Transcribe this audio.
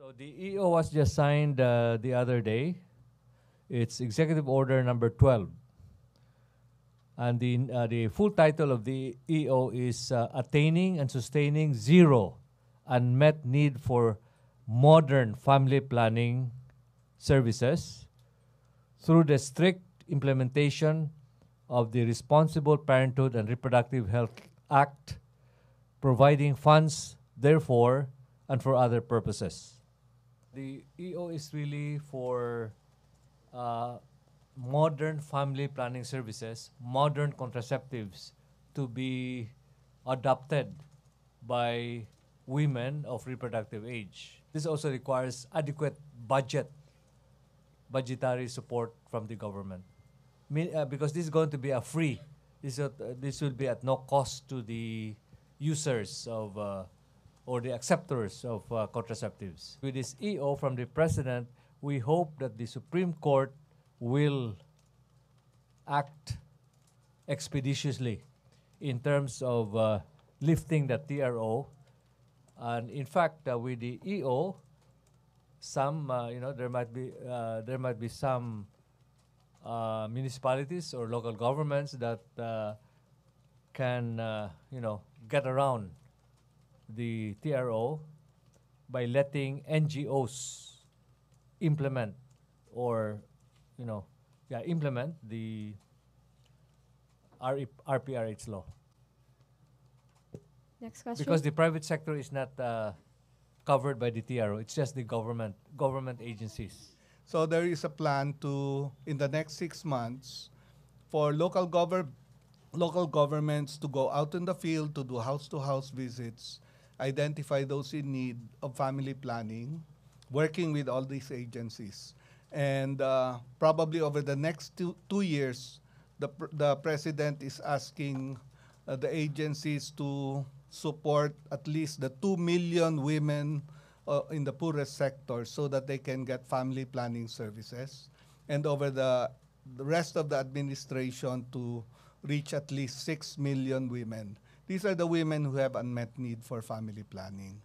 So the EO was just signed uh, the other day. It's Executive Order Number 12. And the, uh, the full title of the EO is uh, Attaining and Sustaining Zero Unmet Need for Modern Family Planning Services through the strict implementation of the Responsible Parenthood and Reproductive Health Act, providing funds, therefore, and for other purposes the EO is really for uh, modern family planning services, modern contraceptives to be adopted by women of reproductive age. This also requires adequate budget, budgetary support from the government. uh, because this is going to be a free, this, uh, this will be at no cost to the users of uh, or the acceptors of uh, contraceptives. With this EO from the President, we hope that the Supreme Court will act expeditiously in terms of uh, lifting the TRO. And in fact, uh, with the EO, some uh, you know there might be uh, there might be some uh, municipalities or local governments that uh, can you know get around the TRO by letting NGOs implement or, you know, yeah, implement the RPRH law. Next question. Because the private sector is not uh, covered by the TRO. It's just the government, government agencies. So there is a plan to, in the next six months, for local government local governments to go out in the field to do house to house visits identify those in need of family planning, working with all these agencies. And uh, probably over the next two, two years, the, pr the president is asking uh, the agencies to support at least the 2 million women uh, in the poorest sector so that they can get family planning services. And over the, the rest of the administration to reach at least 6 million women. These are the women who have unmet need for family planning.